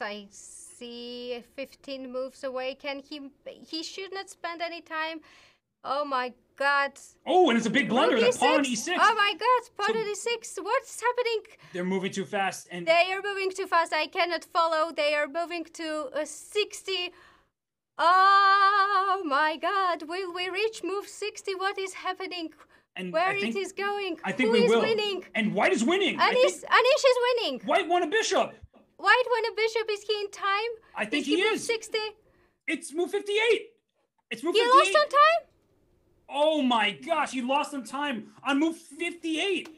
I see 15 moves away, can he? He should not spend any time. Oh my god. Oh, and it's a big blunder. The pawn e6. Oh my god, pawn so e6. What's happening? They're moving too fast. and They are moving too fast. I cannot follow. They are moving to a 60. Oh my god. Will we reach move 60? What is happening? And Where think, it is going? I think Who we is will. winning? And white is winning. Anish, Anish is winning. White won a bishop. White a Bishop, is he in time? I think is he, he is. 60? It's move 58. It's move he 58. He lost on time? Oh my gosh, he lost some time on move 58.